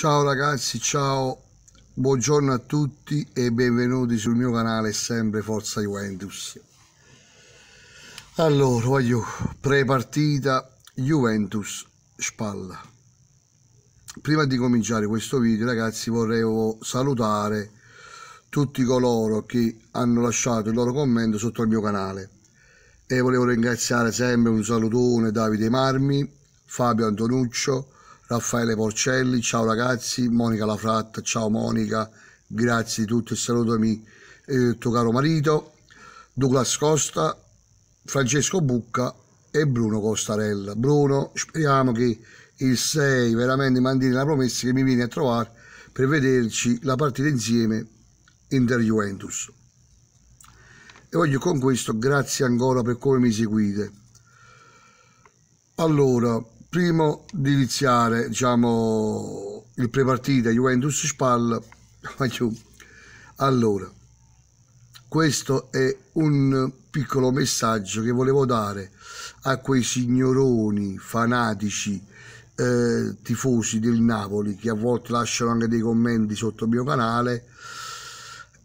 Ciao ragazzi, ciao, buongiorno a tutti e benvenuti sul mio canale sempre Forza Juventus. Allora, voglio pre partita Juventus Spalla. Prima di cominciare questo video ragazzi vorrei salutare tutti coloro che hanno lasciato il loro commento sotto il mio canale e volevo ringraziare sempre un salutone Davide Marmi, Fabio Antonuccio, Raffaele Porcelli, ciao ragazzi, Monica La Fratta, ciao Monica, grazie di tutto e salutami eh, tuo caro marito, Douglas Costa, Francesco Bucca e Bruno Costarella. Bruno, speriamo che il 6 veramente mantieni la promessa che mi vieni a trovare per vederci la partita insieme Inter-Juventus. E voglio con questo, grazie ancora per come mi seguite. Allora, primo di iniziare diciamo, il prepartita Juventus Spal allora questo è un piccolo messaggio che volevo dare a quei signoroni fanatici eh, tifosi del Napoli che a volte lasciano anche dei commenti sotto il mio canale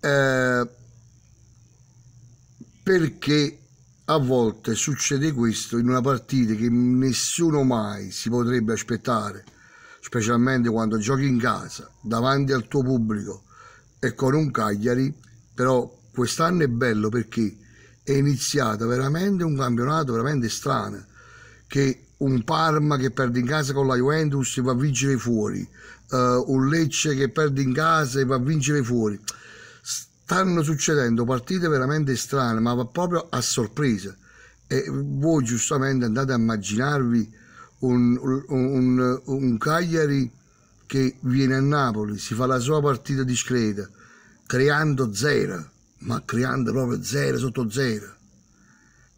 eh, perché a volte succede questo in una partita che nessuno mai si potrebbe aspettare, specialmente quando giochi in casa, davanti al tuo pubblico e con un Cagliari, però quest'anno è bello perché è iniziato veramente un campionato veramente strano, che un Parma che perde in casa con la Juventus va a vincere fuori, uh, un Lecce che perde in casa e va a vincere fuori stanno succedendo partite veramente strane, ma proprio a sorpresa. E voi giustamente andate a immaginarvi un, un, un, un Cagliari che viene a Napoli, si fa la sua partita discreta, creando zero, ma creando proprio zero sotto zero.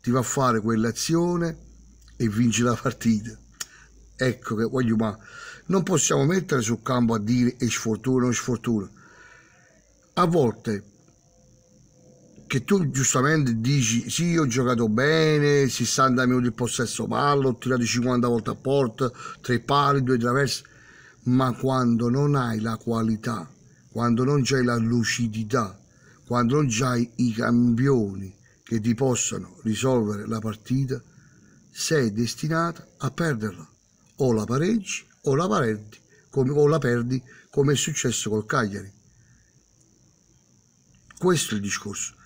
Ti va a fare quell'azione e vinci la partita. Ecco che voglio, ma non possiamo mettere sul campo a dire è sfortuna o sfortuna. A volte che tu giustamente dici sì ho giocato bene 60 minuti in possesso palla ho tirato 50 volte a porta tre pali due traversi ma quando non hai la qualità quando non c'hai la lucidità quando non c'hai i campioni che ti possano risolvere la partita sei destinata a perderla o la pareggi o la perdi come, o la perdi come è successo col Cagliari questo è il discorso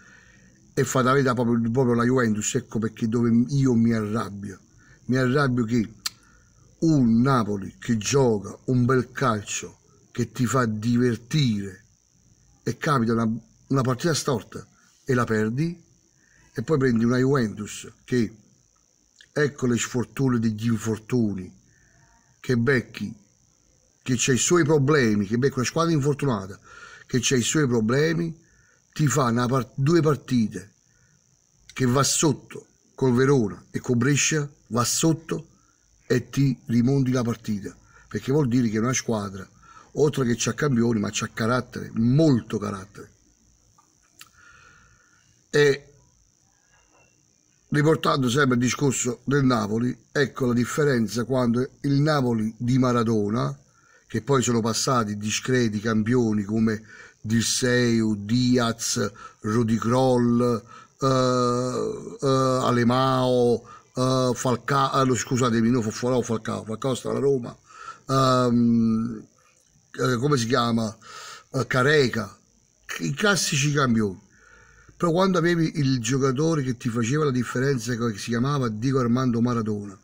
e è fatalità proprio, proprio la Juventus, ecco perché dove io mi arrabbio. Mi arrabbio che un Napoli che gioca un bel calcio, che ti fa divertire, e capita una, una partita storta e la perdi, e poi prendi una Juventus che ecco le sfortune degli infortuni, che becchi, che c'è i suoi problemi, che becca una squadra infortunata, che c'è i suoi problemi, ti fa part- due partite che va sotto col Verona e con Brescia, va sotto e ti rimonti la partita, perché vuol dire che è una squadra, oltre che c'ha campioni, ma c'ha carattere, molto carattere. E riportando sempre il discorso del Napoli, ecco la differenza quando il Napoli di Maradona, che poi sono passati discreti campioni come Disseu, Diaz, Rudy Kroll, eh, eh, Alemao, eh, Falcao, eh, scusatemi, non Foffolao, Falcao, Falcao sta alla Roma, um, come si chiama, eh, Careca, i classici campioni. Però quando avevi il giocatore che ti faceva la differenza, che si chiamava Dico Armando Maradona,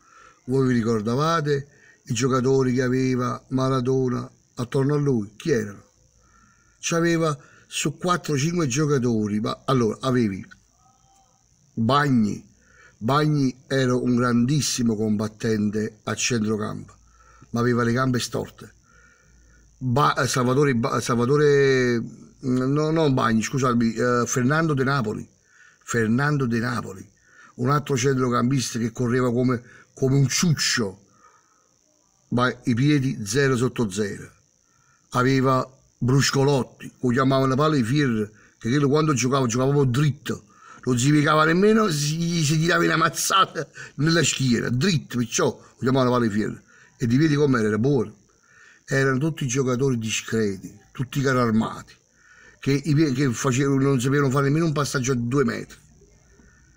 voi vi ricordavate i giocatori che aveva Maradona attorno a lui? Chi erano? aveva su 4-5 giocatori, ma allora avevi Bagni, Bagni era un grandissimo combattente a centrocampo, ma aveva le gambe storte. Ba eh, Salvatore, ba Salvatore mm, no, non Bagni, scusami, eh, Fernando De Napoli, Fernando De Napoli, un altro centrocampista che correva come, come un ciuccio, ma i piedi 0 sotto 0. Aveva bruscolotti, lo chiamavano la palle di fierro, che quello quando giocava, giocava proprio dritto, non si piegava nemmeno, si, si tirava una mazzata nella schiena, dritto, perciò lo chiamavano la palle di fierro. E ti vedi com'era, era buono. Erano tutti giocatori discreti, tutti cari armati, che, che facevano, non sapevano fare nemmeno un passaggio a due metri.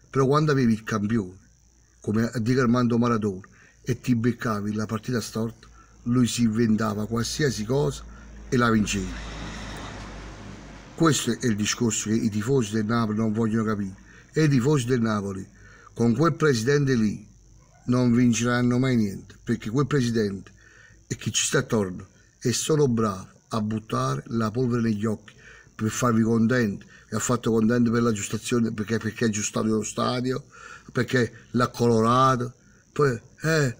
Però quando avevi il campione, come Diego Armando Maradona, e ti beccavi la partita storta, lui si inventava qualsiasi cosa e la vincevi. Questo è il discorso che i tifosi del Napoli non vogliono capire. E i tifosi del Napoli, con quel presidente lì, non vinceranno mai niente, perché quel presidente e chi ci sta attorno è solo bravo a buttare la polvere negli occhi per farvi contenti, vi ha fatto contenti per l'aggiustazione, perché, perché ha aggiustato lo stadio, perché l'ha colorato, poi eh,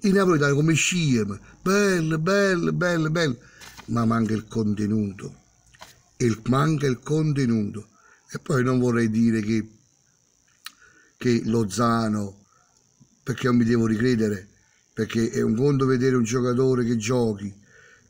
i napoletani come sciema, bello, bello, bello, bello, ma manca il contenuto. Il, manca il contenuto. E poi non vorrei dire che, che Lozano, perché non mi devo ricredere, perché è un conto vedere un giocatore che giochi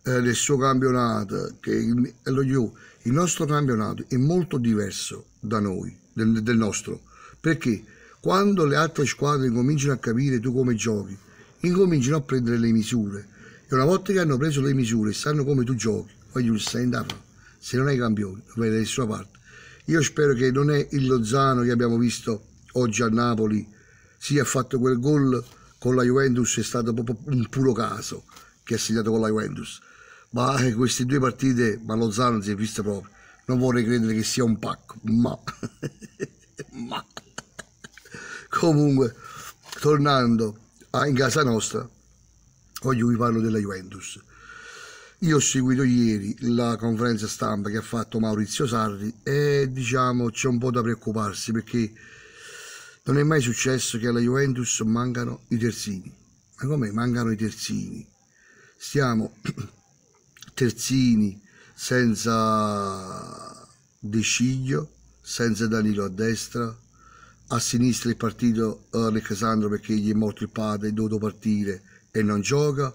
eh, nel suo campionato, che il, eh, il nostro campionato è molto diverso da noi, del, del nostro, perché quando le altre squadre cominciano a capire tu come giochi, incominciano a prendere le misure e una volta che hanno preso le misure e sanno come tu giochi, voglio il stai in tavola. Se non hai campione, non vai da nessuna parte. Io spero che non è il Lozano che abbiamo visto oggi a Napoli, sì, ha fatto quel gol con la Juventus, è stato proprio un puro caso che ha segnato con la Juventus. Ma eh, queste due partite, ma Lozano si è visto proprio. Non vorrei credere che sia un pacco, ma... ma... Comunque, tornando a, in casa nostra, con vi parlo della Juventus. Io ho seguito ieri la conferenza stampa che ha fatto Maurizio Sarri e diciamo c'è un po' da preoccuparsi perché non è mai successo che alla Juventus mancano i terzini. Ma come mancano i terzini? Stiamo terzini senza De Sciglio, senza Danilo a destra, a sinistra è partito eh, Alessandro perché gli è morto il padre, è dovuto partire e non gioca,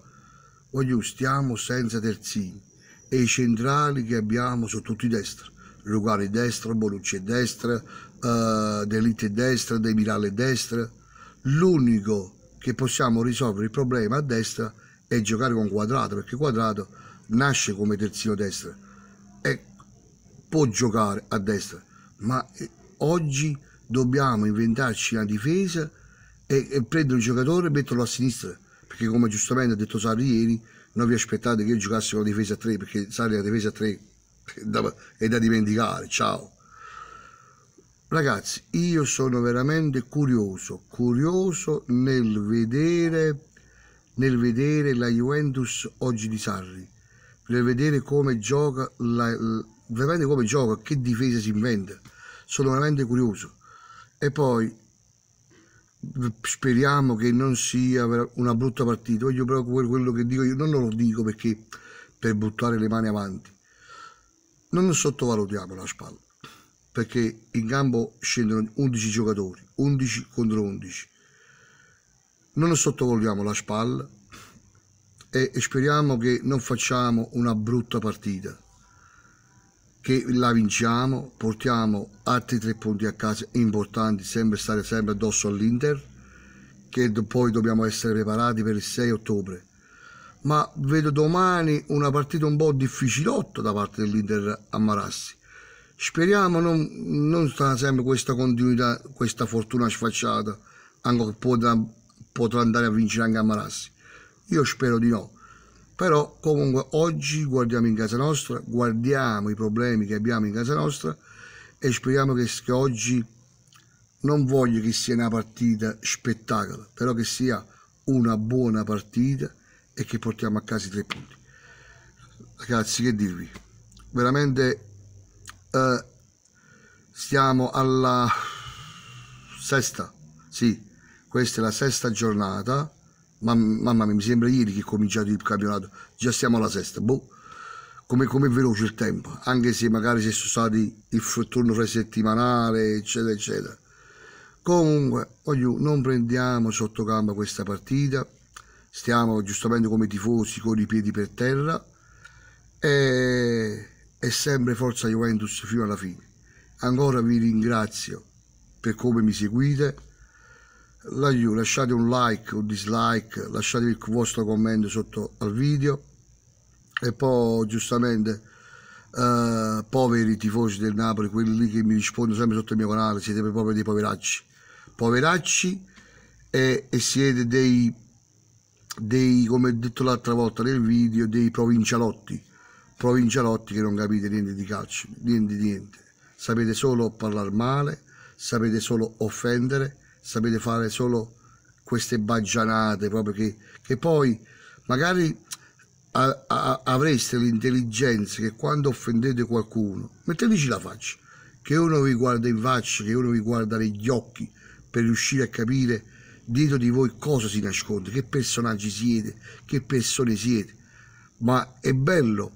voglio stiamo senza terzini e i centrali che abbiamo sono tutti destra. Rugani destra, Bonucci destra, uh, eh, Delite destra, De Mirale destra. L'unico che possiamo risolvere il problema a destra è giocare con Quadrato, perché Quadrato nasce come terzino destra e può giocare a destra, ma eh, oggi dobbiamo inventarci una difesa e, e prendere un giocatore e metterlo a sinistra perché come giustamente ha detto Sari ieri, non vi aspettate che io giocassi con la difesa 3, perché Sari la difesa 3 è da, è da dimenticare, ciao. Ragazzi, io sono veramente curioso, curioso nel vedere, nel vedere la Juventus oggi di Sarri, per vedere come gioca, la, veramente come gioca, che difesa si inventa. Sono veramente curioso. E poi speriamo che non sia una brutta partita. Voglio però quello che dico io, non lo dico perché per buttare le mani avanti. Non sottovalutiamo la spalla, perché in campo scendono 11 giocatori, 11 contro 11. Non sottovalutiamo la spalla e speriamo che non facciamo una brutta partita che la vinciamo, portiamo altri tre punti a casa importanti, sempre stare sempre addosso all'Inter, che poi dobbiamo essere preparati per il 6 ottobre. Ma vedo domani una partita un po' difficilotta da parte dell'Inter a Marassi. Speriamo non, non sarà sempre questa continuità, questa fortuna sfacciata, anche potrà, potrà andare a vincere anche a Marassi. Io spero di no però comunque oggi guardiamo in casa nostra, guardiamo i problemi che abbiamo in casa nostra e speriamo che, che oggi non voglio che sia una partita spettacolo, però che sia una buona partita e che portiamo a casa i tre punti. Ragazzi, che dirvi? Veramente eh, stiamo alla sesta, sì, questa è la sesta giornata Mamma, mia, mi sembra ieri che è cominciato il campionato, già siamo alla sesta, boh. Come, è veloce il tempo, anche se magari se sono stati il turno settimanale, eccetera, eccetera. Comunque, voglio, non prendiamo sotto gamba questa partita, stiamo giustamente come tifosi con i piedi per terra e, e sempre forza Juventus fino alla fine. Ancora vi ringrazio per come mi seguite la lasciate un like, un dislike, lasciate il vostro commento sotto al video e poi giustamente eh, poveri tifosi del Napoli, quelli che mi rispondono sempre sotto il mio canale, siete proprio dei poveracci, poveracci e, e siete dei, dei, come detto l'altra volta nel video, dei provincialotti, provincialotti che non capite niente di calcio, niente di niente, sapete solo parlare male, sapete solo offendere sapete fare solo queste baggianate proprio che, che poi magari a, a, avreste l'intelligenza che quando offendete qualcuno metteteci la faccia che uno vi guarda in faccia che uno vi guarda negli occhi per riuscire a capire dietro di voi cosa si nasconde che personaggi siete che persone siete ma è bello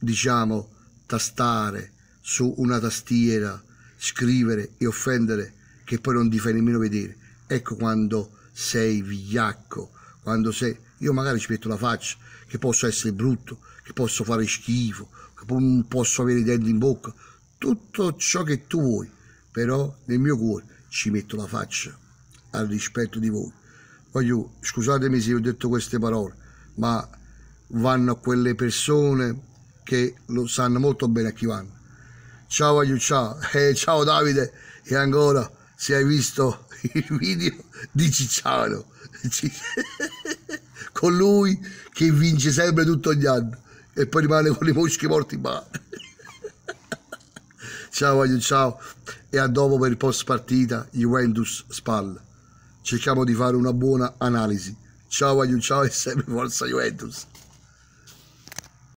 diciamo tastare su una tastiera scrivere e offendere che poi non ti fai nemmeno vedere. Ecco quando sei vigliacco, quando sei... Io magari ci metto la faccia, che posso essere brutto, che posso fare schifo, che posso avere i denti in bocca, tutto ciò che tu vuoi, però nel mio cuore ci metto la faccia al rispetto di voi. Voglio, scusatemi se ho detto queste parole, ma vanno a quelle persone che lo sanno molto bene a chi vanno. Ciao Agliu, ciao. Eh, ciao Davide e ancora se hai visto il video di Cicciano con lui che vince sempre tutto ogni anno e poi rimane con le mosche morti in mano ciao voglio ciao e a dopo per il post partita Juventus Spal cerchiamo di fare una buona analisi ciao voglio ciao e sempre forza Juventus